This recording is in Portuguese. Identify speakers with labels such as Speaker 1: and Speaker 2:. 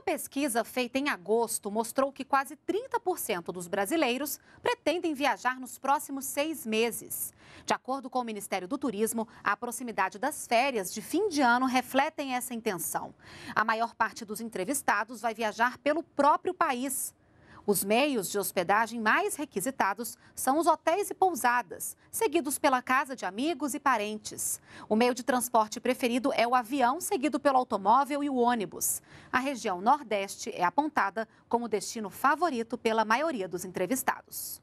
Speaker 1: Uma pesquisa feita em agosto mostrou que quase 30% dos brasileiros pretendem viajar nos próximos seis meses. De acordo com o Ministério do Turismo, a proximidade das férias de fim de ano refletem essa intenção. A maior parte dos entrevistados vai viajar pelo próprio país. Os meios de hospedagem mais requisitados são os hotéis e pousadas, seguidos pela casa de amigos e parentes. O meio de transporte preferido é o avião, seguido pelo automóvel e o ônibus. A região Nordeste é apontada como destino favorito pela maioria dos entrevistados.